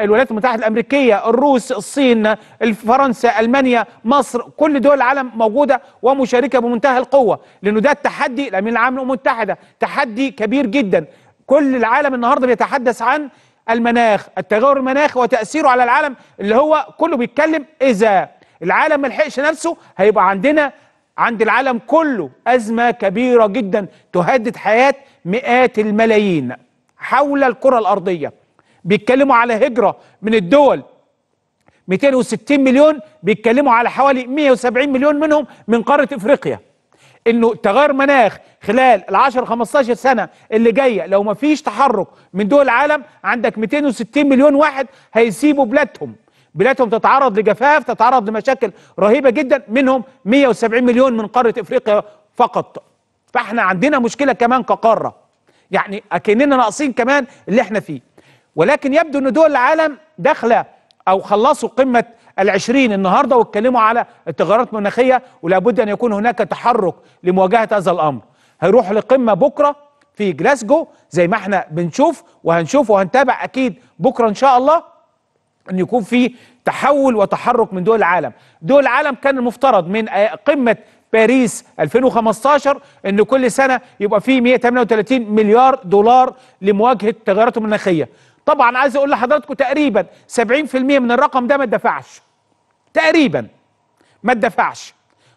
الولايات المتحده الامريكيه الروس الصين فرنسا المانيا مصر كل دول العالم موجوده ومشاركه بمنتهى القوه لانه ده التحدي الامين العام للامم المتحده تحدي كبير جدا كل العالم النهارده بيتحدث عن المناخ التغير المناخي وتاثيره على العالم اللي هو كله بيتكلم اذا العالم ما لحقش نفسه هيبقى عندنا عند العالم كله ازمه كبيره جدا تهدد حياه مئات الملايين حول الكره الارضيه بيتكلموا على هجرة من الدول 260 مليون بيتكلموا على حوالي 170 مليون منهم من قارة افريقيا انه تغير مناخ خلال ال 10 15 سنه اللي جايه لو ما فيش تحرك من دول العالم عندك 260 مليون واحد هيسيبوا بلادهم بلادهم تتعرض لجفاف تتعرض لمشاكل رهيبه جدا منهم 170 مليون من قاره افريقيا فقط فاحنا عندنا مشكله كمان كقاره يعني اكننا ناقصين كمان اللي احنا فيه ولكن يبدو ان دول العالم داخله او خلصوا قمه العشرين النهارده واتكلموا على التغيرات المناخيه ولابد ان يكون هناك تحرك لمواجهه هذا الامر هيروح لقمه بكره في جلاسجو زي ما احنا بنشوف وهنشوف وهنتابع اكيد بكره ان شاء الله ان يكون في تحول وتحرك من دول العالم دول العالم كان المفترض من قمه باريس 2015 ان كل سنه يبقى في 138 مليار دولار لمواجهه التغيرات المناخيه طبعا عايز اقول لحضراتكم تقريبا 70% من الرقم ده ما اتدفعش تقريبا ما اتدفعش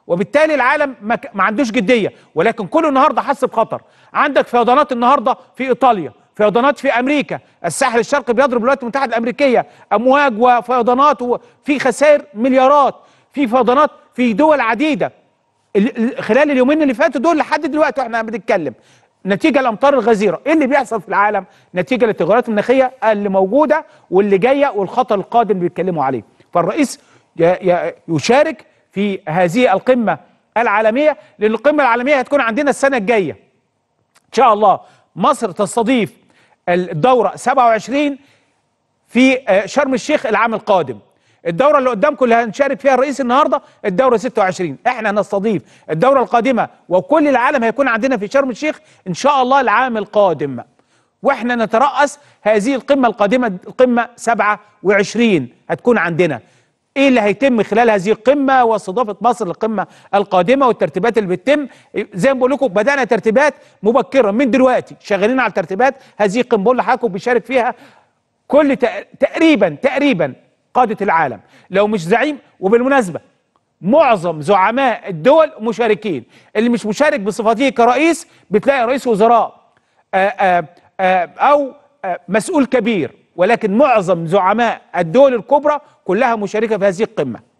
وبالتالي العالم ما, ك... ما عندوش جديه ولكن كل النهارده حس بخطر عندك فيضانات النهارده في ايطاليا فيضانات في امريكا الساحل الشرقي بيضرب الولايات المتحده الامريكيه امواج وفيضانات وفي خسائر مليارات في فيضانات في دول عديده خلال اليومين اللي فاتوا دول لحد دلوقتي واحنا بنتكلم نتيجه الامطار الغزيره ايه اللي بيحصل في العالم نتيجه للتغيرات المناخيه اللي موجوده واللي جايه والخطر القادم اللي بيتكلموا عليه فالرئيس يشارك في هذه القمه العالميه لان القمه العالميه هتكون عندنا السنه الجايه ان شاء الله مصر تستضيف الدوره 27 في آه، شرم الشيخ العام القادم الدوره اللي قدامكم اللي هنشارك فيها الرئيس النهارده الدوره 26 احنا هنستضيف الدوره القادمه وكل العالم هيكون عندنا في شرم الشيخ ان شاء الله العام القادم واحنا نترأس هذه القمه القادمه القمه 27 هتكون عندنا ايه اللي هيتم خلال هذه القمه واستضافه مصر للقمه القادمه والترتيبات اللي بتتم زي ما بقول لكم بدانا ترتيبات مبكرا من دلوقتي شغالين على ترتيبات هذه القمه بقول لحضراتكم بيشارك فيها كل تقريبا تقريبا قادة العالم لو مش زعيم وبالمناسبة معظم زعماء الدول مشاركين اللي مش مشارك بصفته كرئيس بتلاقي رئيس وزراء آآ آه، آآ آه، آآ آه، أو مسؤول كبير ولكن معظم زعماء الدول الكبرى كلها مشاركة في هذه القمة